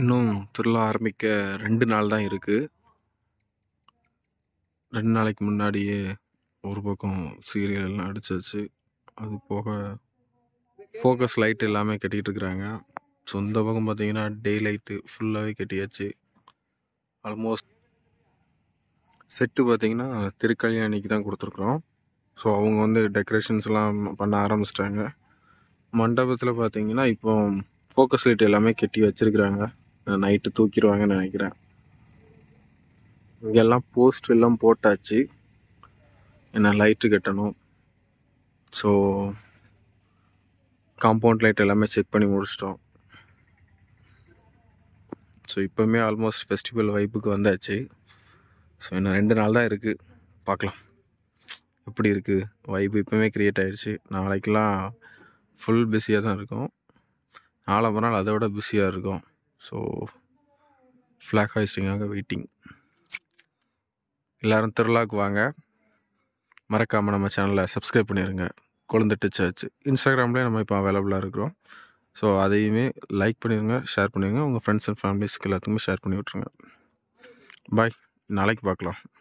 இன்னும் திருவிழா ஆரம்பிக்க ரெண்டு நாள் தான் இருக்குது ரெண்டு நாளைக்கு முன்னாடியே ஒரு பக்கம் சீரியல் எல்லாம் அடிச்சாச்சு அது போக ஃபோக்கஸ் லைட் எல்லாமே கட்டிகிட்டு இருக்கிறாங்க ஸோ இந்த பக்கம் பார்த்தீங்கன்னா டே லைட்டு ஃபுல்லாகவே கட்டியாச்சு ஆல்மோஸ்ட் செட்டு பார்த்திங்கன்னா திருக்கல்யாணிக்கு தான் கொடுத்துருக்குறோம் ஸோ அவங்க வந்து டெக்கரேஷன்ஸ்லாம் பண்ண ஆரம்பிச்சிட்டாங்க மண்டபத்தில் பார்த்திங்கன்னா இப்போ ஃபோக்கஸ் லைட் எல்லாமே கட்டி வச்சுருக்குறாங்க நைட்டு தூக்கிடுவாங்கன்னு நினைக்கிறேன் இங்கெல்லாம் போஸ்ட் எல்லாம் போட்டாச்சு என்ன லைட்டு கட்டணும் ஸோ காம்பவுண்ட் லைட் எல்லாமே செக் பண்ணி முடிச்சிட்டோம் ஸோ இப்போவுமே ஆல்மோஸ்ட் ஃபெஸ்டிவல் வைப்புக்கு வந்தாச்சு ஸோ இன்னும் ரெண்டு நாள் தான் இருக்குது பார்க்கலாம் எப்படி இருக்குது வைப்பு இப்போவுமே க்ரியேட் ஆகிடுச்சு நாளைக்கெலாம் ஃபுல் பிஸியாக தான் இருக்கும் நாளை மறுநாள் அதை விட பிஸியாக இருக்கும் ஸோ ஃப்ளாக் ஹாய்ஸ்டிங்காக வெயிட்டிங் எல்லோரும் திருவிழாவுக்கு வாங்க மறக்காமல் நம்ம சேனலை சப்ஸ்கிரைப் பண்ணிடுங்க கொழுந்துட்டு சர்ச் இன்ஸ்டாகிராம்லேயே நம்ம இப்போ அவைலபிளாக இருக்கிறோம் ஸோ அதையுமே லைக் பண்ணிடுங்க ஷேர் பண்ணிடுங்க உங்கள் ஃப்ரெண்ட்ஸ் அண்ட் ஃபேமிலிஸ்க்கு எல்லாத்துக்குமே ஷேர் பண்ணி விட்ருங்க பாய் நாளைக்கு பார்க்கலாம்